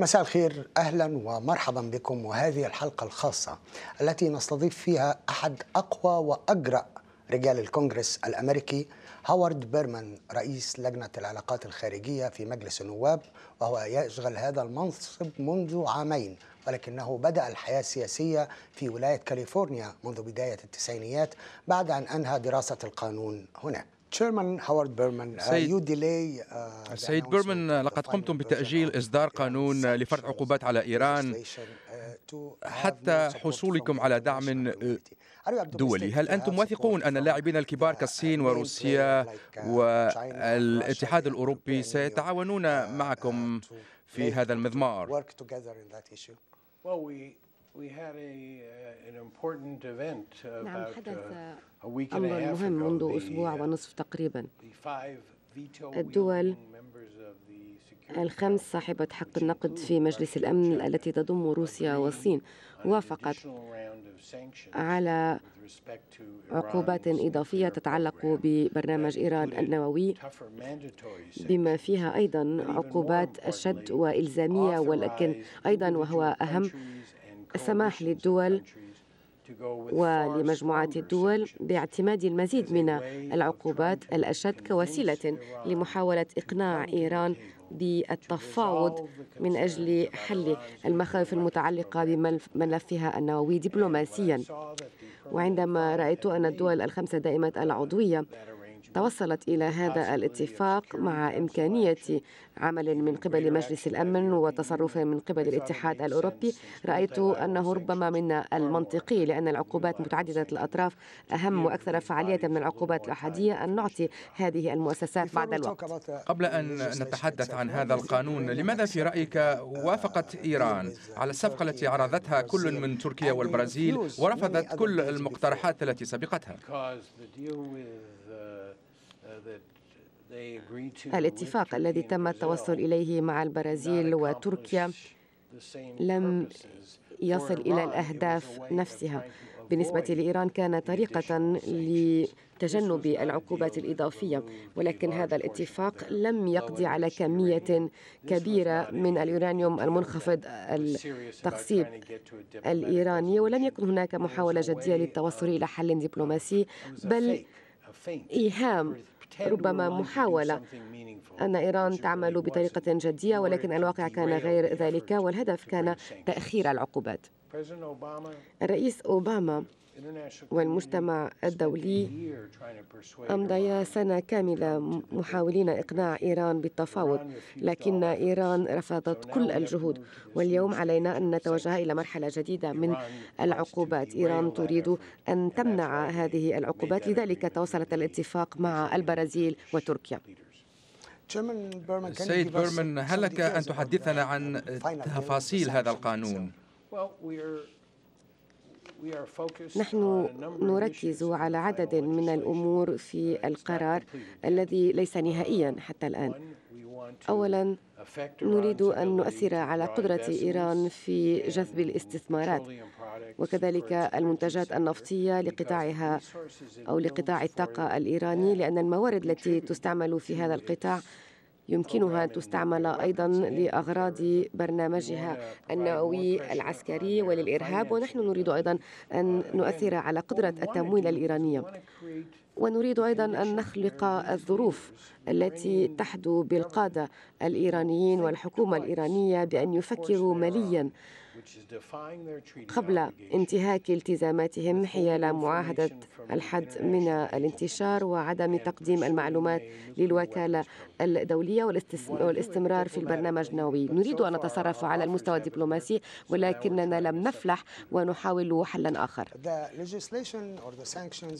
مساء الخير اهلا ومرحبا بكم وهذه الحلقه الخاصه التي نستضيف فيها احد اقوى واجرأ رجال الكونغرس الامريكي هوارد بيرمان رئيس لجنه العلاقات الخارجيه في مجلس النواب وهو يشغل هذا المنصب منذ عامين ولكنه بدأ الحياة السياسية في ولاية كاليفورنيا منذ بداية التسعينيات بعد أن أنهى دراسة القانون هناك سيد, uh, بيرمان uh, uh, لقد قمتم بتأجيل إصدار قانون لفرض عقوبات على إيران uh, حتى حصولكم على دعم دولي هل أنتم واثقون أن اللاعبين الكبار كالصين وروسيا والاتحاد الأوروبي سيتعاونون معكم في هذا المضمار We had a, uh, an important event نعم حدث uh, أمر مهم منذ أسبوع uh, ونصف تقريبا الدول الخمس صاحبة حق النقد في مجلس الأمن التي تضم روسيا والصين وافقت على عقوبات إضافية تتعلق ببرنامج إيران النووي بما فيها أيضا عقوبات الشد وإلزامية ولكن أيضا وهو أهم السماح للدول ولمجموعات الدول باعتماد المزيد من العقوبات الاشد كوسيله لمحاوله اقناع ايران بالتفاوض من اجل حل المخاوف المتعلقه بملفها النووي دبلوماسيا وعندما رايت ان الدول الخمسه دائمه العضويه توصلت إلى هذا الاتفاق مع إمكانية عمل من قبل مجلس الأمن وتصرف من قبل الاتحاد الأوروبي رأيت طيب، أنه ربما من المنطقي لأن العقوبات متعددة الأطراف أهم وأكثر فعالية من العقوبات الأحادية أن نعطي هذه المؤسسات بعد الوقت قبل أن نتحدث عن هذا القانون لماذا في رأيك وافقت إيران على الصفقة التي عرضتها كل من تركيا والبرازيل ورفضت كل المقترحات التي سبقتها الاتفاق الذي تم التوصل إليه مع البرازيل وتركيا لم يصل إلى الأهداف نفسها بالنسبة لإيران كان طريقة لتجنب العقوبات الإضافية ولكن هذا الاتفاق لم يقضي على كمية كبيرة من اليورانيوم المنخفض التقصيب الإيراني ولم يكن هناك محاولة جدية للتوصل إلى حل دبلوماسي بل إيهام ربما محاولة أن إيران تعمل بطريقة جدية ولكن الواقع كان غير ذلك والهدف كان تأخير العقوبات الرئيس أوباما والمجتمع الدولي أمضيا سنة كاملة محاولين إقناع إيران بالتفاوض لكن إيران رفضت كل الجهود واليوم علينا أن نتوجه إلى مرحلة جديدة من العقوبات إيران تريد أن تمنع هذه العقوبات لذلك توصلت الاتفاق مع البرازيل وتركيا سيد بيرمن هل لك أن تحدثنا عن تفاصيل هذا القانون؟ نحن نركز على عدد من الامور في القرار الذي ليس نهائيا حتى الان اولا نريد ان نؤثر على قدره ايران في جذب الاستثمارات وكذلك المنتجات النفطيه لقطاعها او لقطاع الطاقه الايراني لان الموارد التي تستعمل في هذا القطاع يمكنها أن تستعمل أيضا لأغراض برنامجها النووي العسكري وللإرهاب ونحن نريد أيضا أن نؤثر على قدرة التمويل الإيرانية ونريد أيضا أن نخلق الظروف التي تحدو بالقادة الإيرانيين والحكومة الإيرانية بأن يفكروا مليا قبل انتهاك التزاماتهم حيال معاهدة الحد من الانتشار وعدم تقديم المعلومات للوكالة الدولية والاستمرار في البرنامج النووي نريد أن نتصرف على المستوى الدبلوماسي ولكننا لم نفلح ونحاول حلا آخر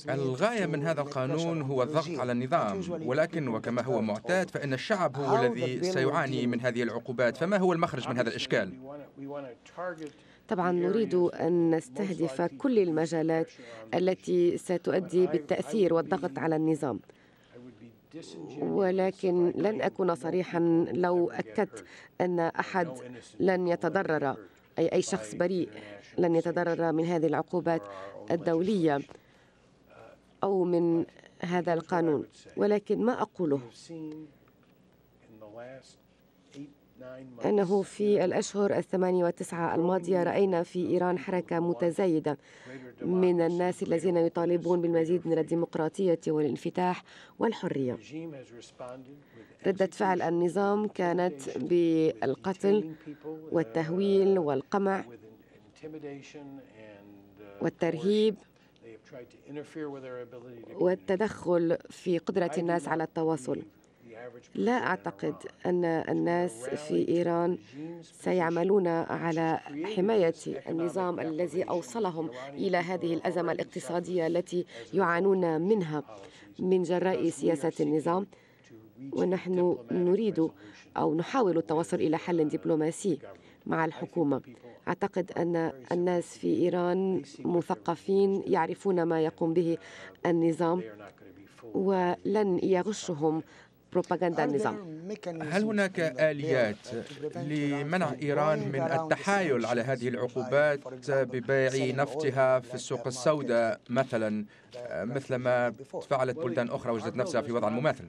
الغاية من هذا القانون هو الضغط على النظام ولكن وكما هو معتاد فإن الشعب هو الذي سيعاني من هذه العقوبات فما هو المخرج من هذا الإشكال؟ طبعا نريد ان نستهدف كل المجالات التي ستؤدي بالتاثير والضغط على النظام ولكن لن اكون صريحا لو اكدت ان احد لن يتضرر اي اي شخص بريء لن يتضرر من هذه العقوبات الدوليه او من هذا القانون ولكن ما اقوله أنه في الأشهر الثمانية والتسعة الماضية رأينا في إيران حركة متزايدة من الناس الذين يطالبون بالمزيد من الديمقراطية والانفتاح والحرية ردة فعل النظام كانت بالقتل والتهويل والقمع والترهيب والتدخل في قدرة الناس على التواصل لا أعتقد uh, أن الناس في إيران سيعملون على حماية النظام الذي أوصلهم إلى هذه الأزمة الاقتصادية التي يعانون منها من جراء سياسة النظام ونحن نريد أو نحاول التوصل إلى حل دبلوماسي مع الحكومة أعتقد أن الناس في إيران مثقفين يعرفون ما يقوم به النظام ولن يغشهم بروباغندا النظام هل هناك آليات لمنع إيران من التحايل على هذه العقوبات ببيع نفطها في السوق السوداء مثلا آه، مثل ما فعلت بلدان أخرى وجدت نفسها في وضع مماثل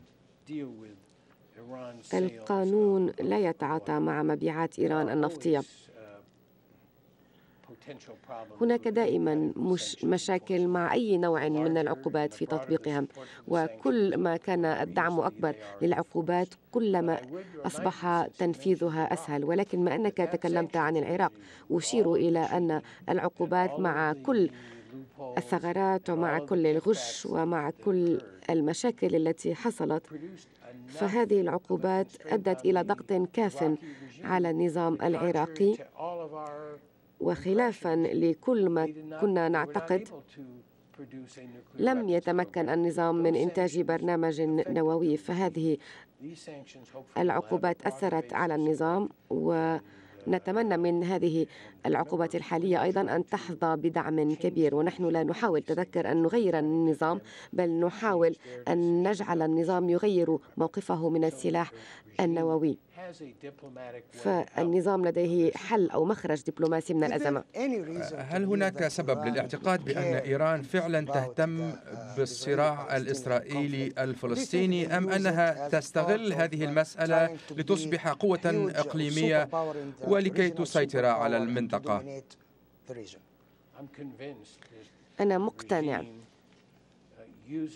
القانون لا يتعاطى مع مبيعات إيران النفطية هناك دائما مش مشاكل مع أي نوع من العقوبات في تطبيقها وكل ما كان الدعم أكبر e للعقوبات كلما أصبح تنفيذها أسهل ولكن ما أنك تكلمت عن العراق أشير إلى أن العقوبات مع كل الثغرات ومع كل الغش ومع كل المشاكل التي حصلت فهذه العقوبات ادت الى ضغط كاف على النظام العراقي وخلافا لكل ما كنا نعتقد لم يتمكن النظام من إنتاج برنامج نووي فهذه العقوبات أثرت على النظام ونتمنى من هذه العقوبات الحالية أيضا أن تحظى بدعم كبير ونحن لا نحاول تذكر أن نغير النظام بل نحاول أن نجعل النظام يغير موقفه من السلاح النووي فالنظام لديه حل أو مخرج دبلوماسي من الأزمة هل هناك سبب للاعتقاد بأن إيران فعلا uh, تهتم بالصراع الإسرائيلي الفلسطيني أم أنها تستغل هذه المسألة لتصبح قوة إقليمية ولكي تسيطر على المنطقة أنا مقتنع uh,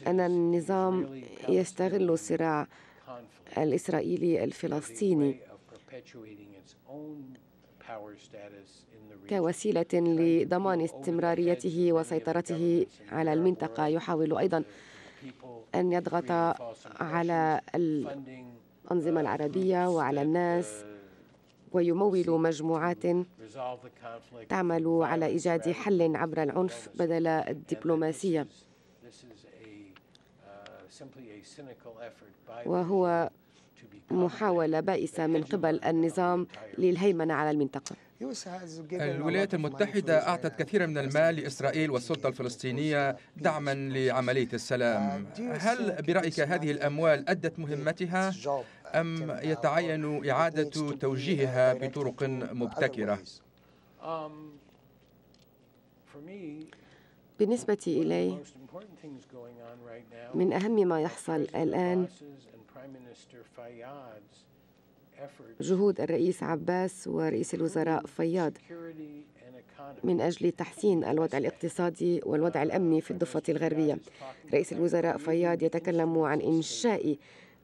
أن النظام يستغل الصراع الإسرائيلي الفلسطيني كوسيلة لضمان استمراريته وسيطرته على المنطقة يحاول أيضا أن يضغط على الأنظمة العربية وعلى الناس ويمول مجموعات تعمل على إيجاد حل عبر العنف بدل الدبلوماسية وهو محاولة بائسة من قبل النظام للهيمنة على المنطقة الولايات المتحدة أعطت كثيرا من المال لإسرائيل والسلطة الفلسطينية دعما لعملية السلام هل برأيك هذه الأموال أدت مهمتها أم يتعين إعادة توجيهها بطرق مبتكرة؟ um, بالنسبة إلي من أهم ما يحصل الآن جهود الرئيس عباس ورئيس الوزراء فياض من أجل تحسين الوضع الاقتصادي والوضع الأمني في الضفة الغربية رئيس الوزراء فياض يتكلم عن إنشاء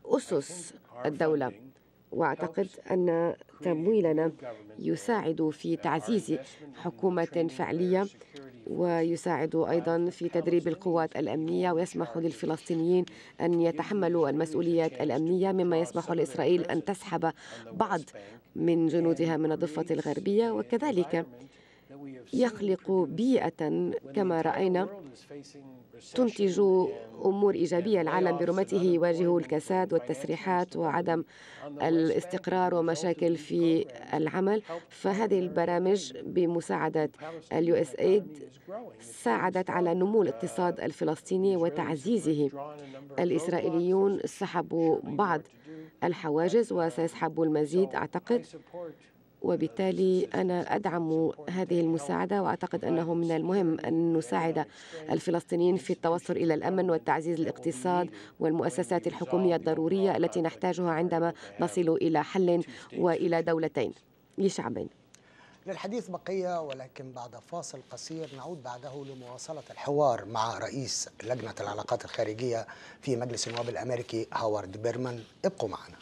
أسس الدولة وأعتقد أن تمويلنا يساعد في تعزيز حكومة فعلية ويساعد أيضا في تدريب القوات الأمنية ويسمح للفلسطينيين أن يتحملوا المسؤوليات الأمنية مما يسمح لإسرائيل أن تسحب بعض من جنودها من الضفة الغربية وكذلك يخلق بيئة كما رأينا تنتج أمور إيجابية العالم برمته يواجه الكساد والتسريحات وعدم الاستقرار ومشاكل في العمل فهذه البرامج بمساعدة اليو اس ايد ساعدت على نمو الاقتصاد الفلسطيني وتعزيزه الإسرائيليون سحبوا بعض الحواجز وسيسحبوا المزيد أعتقد وبالتالي أنا أدعم هذه المساعدة وأعتقد أنه من المهم أن نساعد الفلسطينيين في التوصل إلى الأمن والتعزيز الاقتصاد والمؤسسات الحكومية الضرورية التي نحتاجها عندما نصل إلى حل وإلى دولتين لشعبين للحديث بقية ولكن بعد فاصل قصير نعود بعده لمواصلة الحوار مع رئيس لجنة العلاقات الخارجية في مجلس النواب الأمريكي هوارد بيرمان ابقوا معنا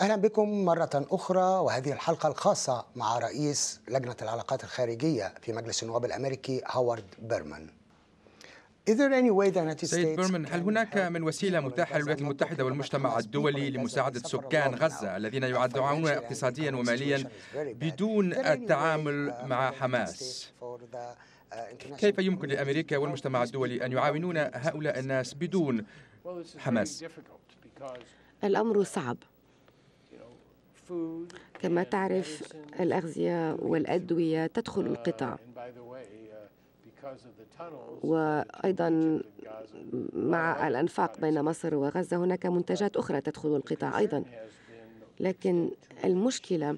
اهلا بكم مره اخرى وهذه الحلقه الخاصه مع رئيس لجنه العلاقات الخارجيه في مجلس النواب الامريكي هوارد بيرمان سيد بيرمن هل هناك من وسيلة متاحة للولايات المتحدة والمجتمع الدولي لمساعدة سكان غزة الذين يعانون اقتصاديا وماليا بدون التعامل uh, مع حماس؟ uh, كيف يمكن لأمريكا والمجتمع الدولي أن يعاونون هؤلاء الناس بدون حماس؟ الأمر صعب كما تعرف الأغذية والأدوية تدخل القطاع وأيضا مع الأنفاق بين مصر وغزة هناك منتجات أخرى تدخل القطاع أيضا لكن المشكلة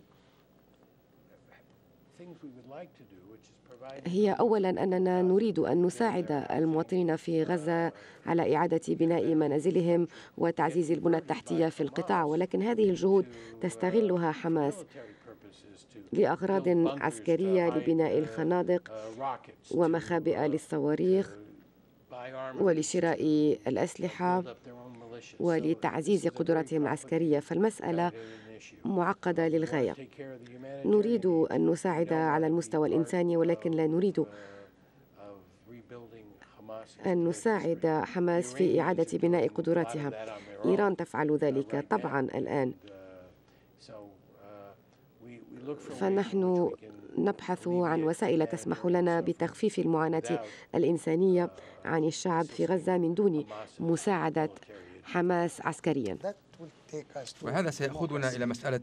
هي اولا اننا نريد ان نساعد المواطنين في غزه على اعاده بناء منازلهم وتعزيز البنى التحتيه في القطاع ولكن هذه الجهود تستغلها حماس لاغراض عسكريه لبناء الخنادق ومخابئ للصواريخ ولشراء الاسلحه ولتعزيز قدراتهم العسكريه فالمساله معقدة للغاية نريد أن نساعد على المستوى الإنساني ولكن لا نريد uh, أن نساعد حماس في إعادة بناء قدراتها إيران تفعل ذلك طبعا uh, الآن uh, فنحن نبحث عن وسائل تسمح لنا بتخفيف المعاناة الإنسانية عن الشعب في غزة من دون مساعدة حماس عسكريا وهذا سيأخذنا إلى مسألة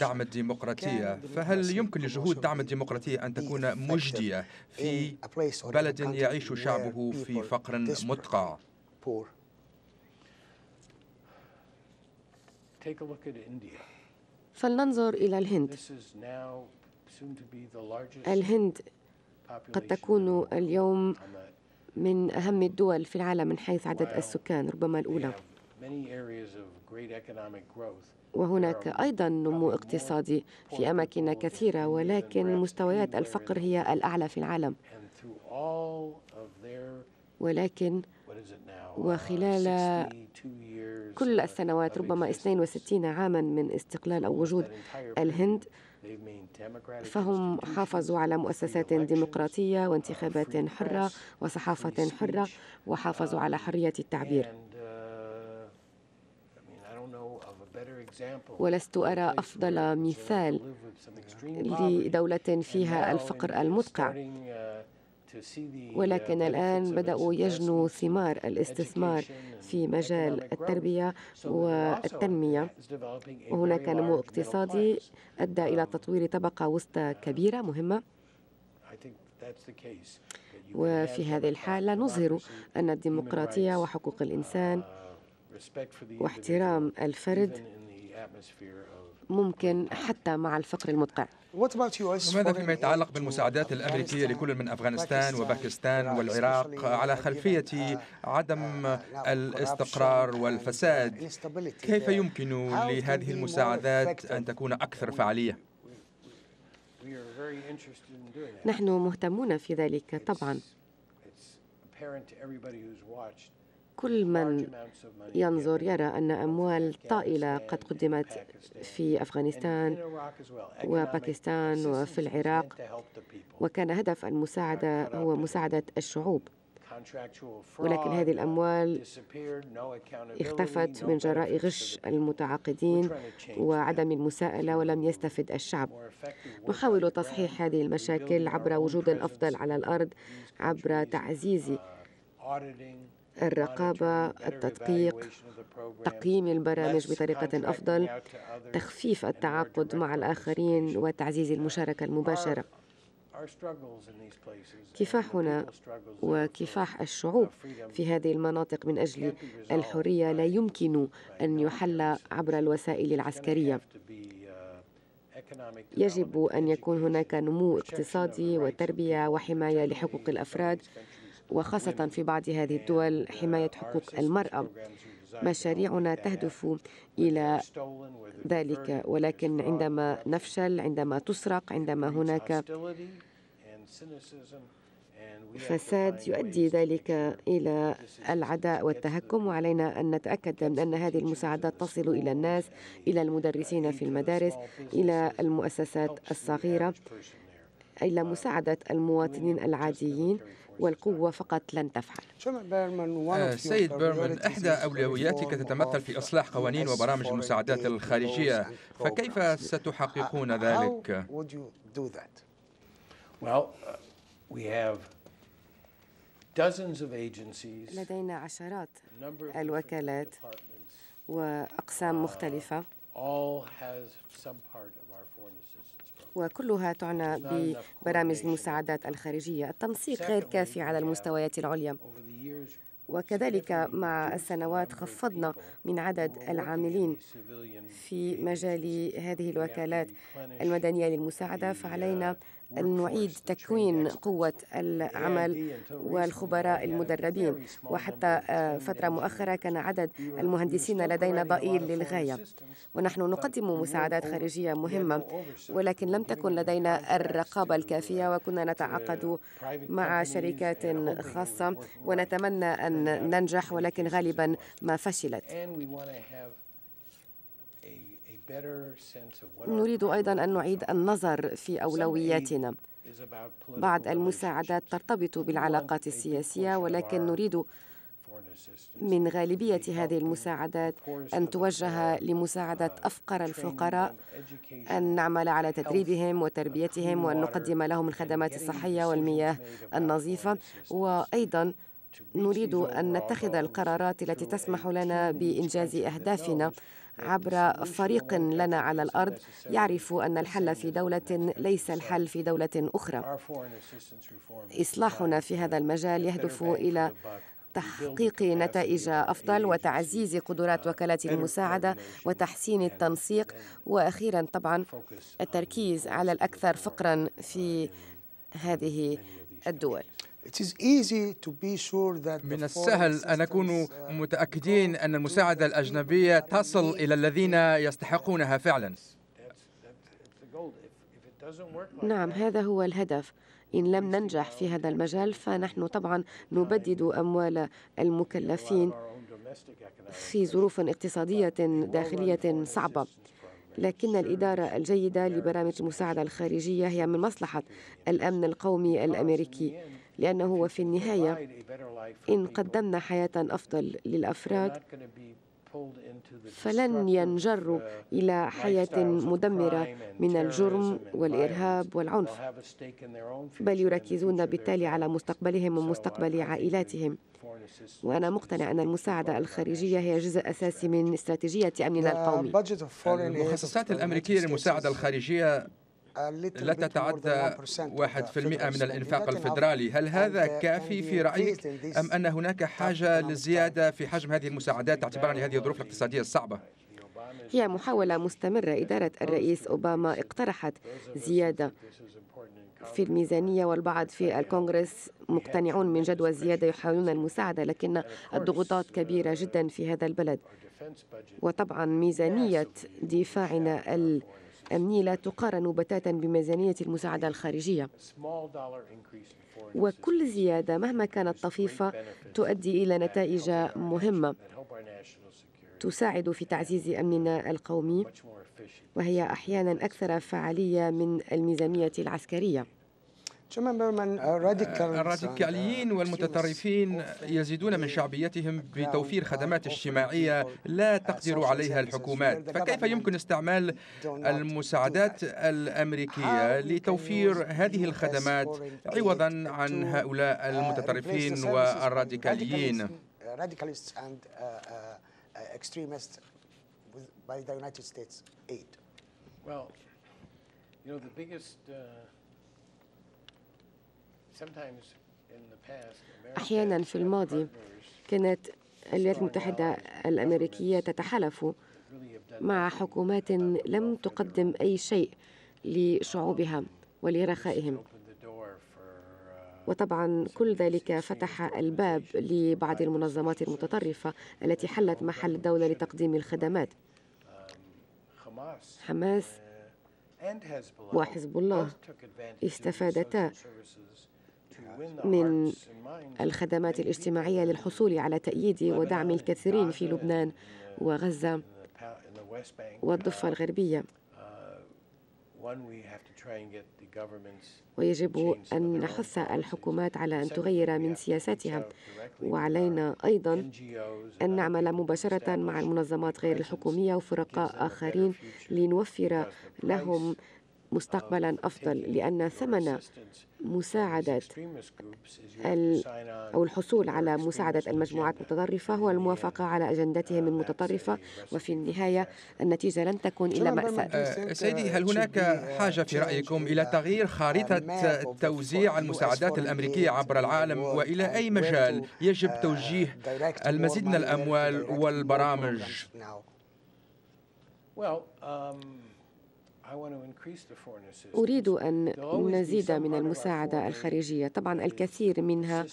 دعم الديمقراطية فهل يمكن لجهود دعم الديمقراطية أن تكون مجدية في بلد يعيش شعبه في فقر مدقع فلننظر إلى الهند الهند قد تكون اليوم من أهم الدول في العالم من حيث عدد السكان ربما الأولى وهناك أيضا نمو اقتصادي في أماكن كثيرة ولكن مستويات الفقر هي الأعلى في العالم ولكن uh, وخلال كل السنوات ربما 62 عاما من استقلال أو وجود الهند فهم حافظوا على مؤسسات ديمقراطية uh, وانتخابات حرة وصحافة حرة وحافظوا على um, حرية التعبير ولست أرى أفضل مثال لدولة فيها الفقر المدقع uh, uh, ولكن الآن بدأوا يجنوا ثمار الاستثمار في مجال التربية والتنمية وهناك نمو اقتصادي أدى إلى um, تطوير طبقة وسطى uh, كبيرة مهمة وفي هذه الحالة نظهر أن الديمقراطية وحقوق الإنسان واحترام الفرد ممكن حتى مع الفقر المدقع وماذا فيما يتعلق بالمساعدات الأمريكية لكل من أفغانستان uh, وباكستان والعراق على uh, خلفية uh, عدم الاستقرار والفساد كيف يمكن لهذه المساعدات أن تكون أكثر فعالية؟ نحن مهتمون في ذلك طبعا كل من ينظر يرى أن أموال طائلة قد قدمت في أفغانستان وباكستان وفي العراق وكان هدف المساعدة هو مساعدة الشعوب ولكن هذه الأموال اختفت من جراء غش المتعاقدين وعدم المساءلة ولم يستفد الشعب نحاول تصحيح هذه المشاكل عبر وجود أفضل على الأرض عبر تعزيز الرقابة التدقيق تقييم البرامج بطريقة أفضل تخفيف التعاقد مع الآخرين وتعزيز المشاركة المباشرة كفاحنا وكفاح الشعوب في هذه المناطق من اجل الحريه لا يمكن ان يحل عبر الوسائل العسكريه يجب ان يكون هناك نمو اقتصادي وتربيه وحمايه لحقوق الافراد وخاصة في بعض هذه الدول حماية حقوق المرأة مشاريعنا تهدف إلى ذلك ولكن عندما نفشل عندما تسرق عندما هناك فساد يؤدي ذلك إلى العداء والتهكم وعلينا أن نتأكد من أن هذه المساعدات تصل إلى الناس إلى المدرسين في المدارس إلى المؤسسات الصغيرة إلى مساعدة المواطنين العاديين والقوة فقط لن تفعل آه، سيد بيرمان إحدى أولوياتك تتمثل في إصلاح قوانين وبرامج المساعدات الخارجية فكيف ستحققون ذلك؟ لدينا عشرات الوكالات وأقسام مختلفة uh, وكلها تعنى ببرامج المساعدات الخارجية التنسيق غير كافي على المستويات العليا وكذلك مع السنوات خفضنا من عدد العاملين في مجال هذه الوكالات المدنية للمساعدة فعلينا نعيد تكوين قوة العمل والخبراء المدربين وحتى آه، فترة مؤخرة كان عدد المهندسين لدينا ضئيل للغاية ونحن نقدم مساعدات خارجية مهمة ولكن لم تكن لدينا الرقابة الكافية وكنا نتعاقد مع شركات خاصة ونتمنى أن ننجح ولكن غالبا ما فشلت نريد أيضا أن نعيد النظر في أولوياتنا بعض المساعدات ترتبط بالعلاقات السياسية ولكن نريد من غالبية هذه المساعدات أن توجه لمساعدة uh, أفقر الفقراء أن نعمل على تدريبهم uh, وتربيتهم وأن نقدم لهم الخدمات الصحية والمياه النظيفة وأيضا نريد أن نتخذ القرارات التي تسمح لنا بإنجاز أهدافنا عبر فريق لنا على الارض يعرف ان الحل في دوله ليس الحل في دوله اخرى اصلاحنا في هذا المجال يهدف الى تحقيق نتائج افضل وتعزيز قدرات وكالات المساعده وتحسين التنسيق واخيرا طبعا التركيز على الاكثر فقرا في هذه الدول من السهل أن نكون uh, متأكدين أن المساعدة الأجنبية تصل إلى الذين يستحقونها فعلا نعم هذا هو الهدف إن لم ننجح في هذا المجال فنحن طبعا نبدد أموال المكلفين في ظروف اقتصادية داخلية صعبة لكن الإدارة الجيدة لبرامج المساعدة الخارجية هي من مصلحة الأمن القومي الأمريكي لأنه في النهاية إن قدمنا حياة أفضل للأفراد فلن ينجروا إلى حياة مدمرة من الجرم والإرهاب والعنف بل يركزون بالتالي على مستقبلهم ومستقبل عائلاتهم وأنا مقتنع أن المساعدة الخارجية هي جزء أساسي من استراتيجية أمننا القومي المخصصات الأمريكية للمساعدة الخارجية لا تتعدى 1% من الإنفاق الفيدرالي هل هذا uh, كافي في رأيك أم أن هناك حاجة لزيادة في حجم هذه المساعدات اعتبارا لهذه الظروف الاقتصادية الصعبة؟ هي محاولة مستمرة إدارة الرئيس أوباما اقترحت زيادة في الميزانية والبعض في الكونغرس مقتنعون من جدوى الزيادة يحاولون المساعدة لكن الضغوطات كبيرة جدا في هذا البلد وطبعا ميزانية دفاعنا ال أمني لا تقارن بتاتا بميزانية المساعدة الخارجية وكل زيادة مهما كانت طفيفة تؤدي إلى نتائج مهمة تساعد في تعزيز أمننا القومي وهي أحيانا أكثر فعالية من الميزانية العسكرية الراديكاليين والمتطرفين يزيدون من شعبيتهم بتوفير خدمات اجتماعية لا تقدر عليها الحكومات فكيف يمكن استعمال المساعدات الأمريكية لتوفير هذه الخدمات عوضا عن هؤلاء المتطرفين والراديكاليين by the United States aid. Well, you know, the biggest uh أحيانا في الماضي كانت الولايات المتحدة الأمريكية تتحالف مع حكومات لم تقدم أي شيء لشعوبها ولرخائهم uh, وطبعا كل ذلك فتح الباب لبعض المنظمات المتطرفة التي حلت محل الدولة لتقديم الخدمات um, حماس uh, وحزب الله استفادتا من الخدمات الاجتماعية للحصول على تأييد ودعم الكثيرين في لبنان وغزة والضفة الغربية ويجب أن نحث الحكومات على أن تغير من سياساتها وعلينا أيضا أن نعمل مباشرة مع المنظمات غير الحكومية وفرقاء آخرين لنوفر لهم مستقبلا أفضل لأن ثمن مساعدة أو الحصول على مساعدة المجموعات المتطرفة هو الموافقة على أجندتهم المتطرفة وفي النهاية النتيجة لن تكون إلا مأساة أه، سيدي هل هناك uh, حاجة في رأيكم إلى uh, تغيير uh, خارطة توزيع المساعدات الأمريكية عبر العالم وإلى أي مجال يجب توجيه المزيد من الأموال والبرامج؟ Well, um... أريد أن نزيد من المساعدة الخارجية طبعا الكثير منها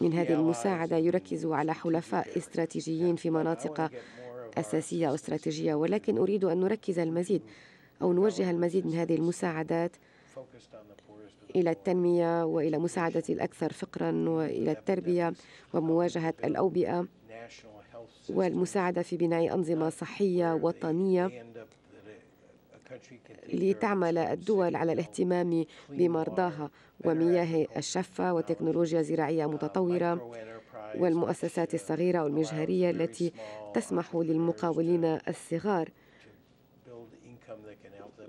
من هذه المساعدة يركز على حلفاء استراتيجيين في مناطق أساسية أو استراتيجية ولكن أريد أن نركز المزيد أو نوجه المزيد من هذه المساعدات إلى التنمية وإلى مساعدة الأكثر فقرا وإلى التربية ومواجهة الأوبئة والمساعدة في بناء أنظمة صحية وطنية لتعمل الدول على الاهتمام بمرضاها ومياه الشفة وتكنولوجيا زراعية متطورة والمؤسسات الصغيرة والمجهرية التي تسمح للمقاولين الصغار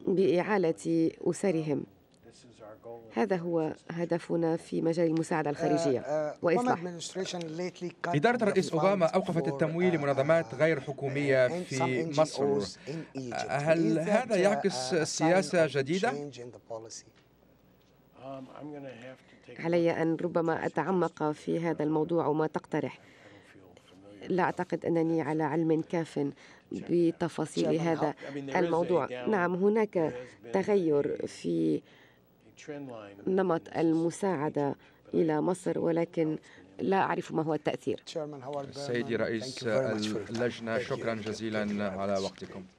بإعالة أسرهم هذا هو هدفنا في مجال المساعدة الخارجية uh, uh, وإصلاح إدارة الرئيس أوباما أوقفت التمويل uh, لمنظمات غير حكومية في مصر هل هذا يعكس سياسة جديدة؟ um, علي أن ربما أتعمق في هذا الموضوع وما تقترح لا أعتقد أنني على علم كافٍ بتفاصيل هذا الموضوع نعم هناك تغير في نمط المساعدة إلى مصر ولكن لا أعرف ما هو التأثير سيدي رئيس اللجنة شكرا جزيلا على وقتكم